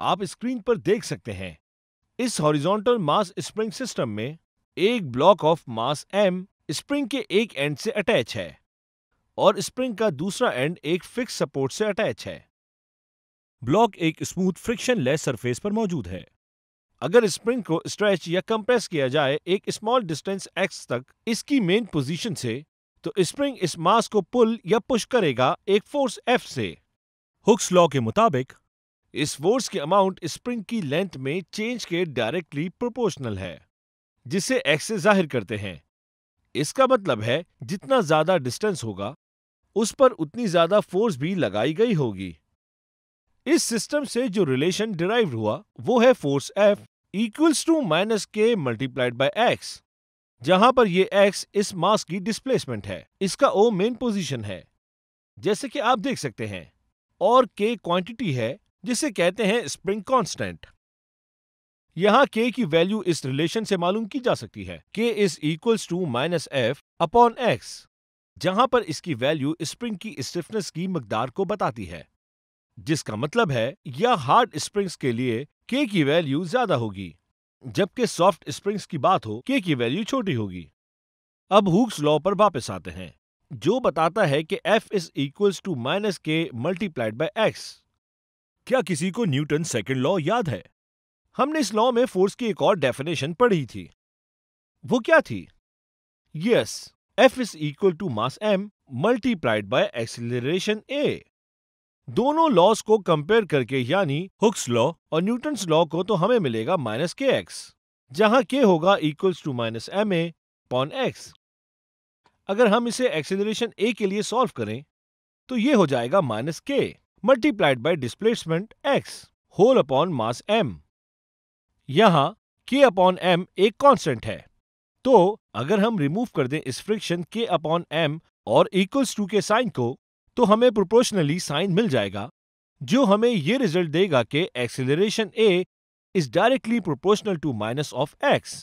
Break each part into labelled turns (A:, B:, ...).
A: आप स्क्रीन पर देख सकते हैं इस हॉरिजॉन्टल मास स्प्रिंग सिस्टम में एक block of mass M spring के एक एंड से अटैच है और स्प्रिंग का दूसरा एंड एक फिक्स सपोर्ट से अटैच है ब्लॉक एक स्मूथ फ्रिक्शन लेस सरफेस पर मौजूद है अगर स्प्रिंग को स्ट्रेच या कंप्रेस किया जाए एक स्मॉल डिस्टेंस एक्स तक इसकी मेन पोजीशन से तो स्प्रिंग इस मास को पुल या पुश करेगा एक फोर्स एफ से हुक्स लॉ के मुताबिक इस फोर्स की अमाउंट स्प्रिंग की लेंथ में चेंज के डायरेक्टली प्रोपोर्शनल है जिसे एक्स से जाहिर करते हैं इसका मतलब है जितना ज्यादा डिस्टेंस होगा उस पर उतनी ज्यादा फोर्स भी लगाई गई होगी इस सिस्टम से जो रिलेशन डिराइव हुआ वो है force F equals to minus K multiplied by X जहां पर ये एक्स इस मास की डिस्प्लेसमेंट है इसका ओ मेन पोजीशन है जैसे कि आप देख सकते हैं और के क्वांटिटी है जिसे कहते हैं स्प्रिंग कांस्टेंट यहां के की वैल्यू इस रिलेशन से मालूम की जा सकती है K is equals to minus F upon X जहां पर इसकी वैल्यू स्प्रिंग की स्टिफनेस की मकदार को बताती है जिसका मतलब है यह हार्ड स्प्रिंग्स के लिए के की वैल्यू ज्यादा होगी जबकि सॉफ्ट स्प्रिंग्स की बात हो के की वैल्यू छोटी होगी अब हुक्स लॉ पर वापस आते हैं जो बताता है कि F is equals to minus K multiplied by X क्या किसी को न्यूटन सेकेंड लॉ याद है हमने इस लॉ में फोर्स की एक और डेफिनेशन पढ़ी थी वो क्या थी yes F is equal to mass M multiplied by acceleration A दोनों लॉस को कंपेयर करके यानी हुक्स लॉ और न्यूटन लॉ को तो हमें मिलेगा माइनस के एक्स जहां के होगा equals to minus M A upon X अगर हम इसे एक्सेलरेशन ए के लिए सॉल्व करें तो ये हो जाएगा minus K multiplied by displacement x whole upon mass m यहां k अपॉन m एक कॉन्स्टेंट है तो अगर हम रिमूव कर दें इस फ्रिक्शन k अपॉन m और इक्वल्स टू के साइन को तो हमें प्रोपोर्शनली साइन मिल जाएगा जो हमें ये रिजल्ट देगा कि acceleration a is directly proportional to minus of x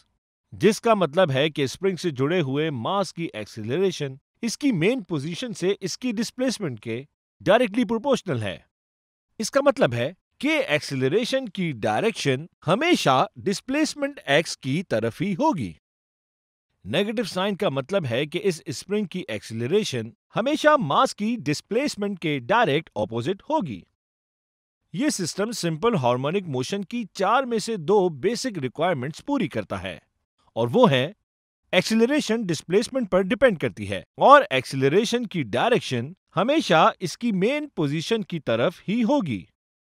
A: जिसका मतलब है कि स्प्रिंग से जुड़े हुए मास की एक्सेलरेशन इसकी मेन पोजीशन से इसकी डिस्प्लेसमेंट के डायरेक्टली प्रोपोर्शनल है इसका मतलब है कि एक्सेलरेशन की डायरेक्शन हमेशा डिस्प्लेसमेंट एक्स की तरफ ही होगी नेगेटिव साइन का मतलब है कि इस स्प्रिंग की एक्सिलरेशन हमेशा मास की डिस्प्लेसमेंट के डायरेक्ट ऑपोजिट होगी ये सिस्टम सिंपल हार्मोनिक मोशन की चार में से दो बेसिक रिक्वायरमेंट्स पूरी करता है और वो है एक्सिलरेशन डिस्प्लेसमेंट पर डिपेंड करती है और एक्सेलरेशन की डायरेक्शन हमेशा इसकी मेन पोजीशन की तरफ ही होगी।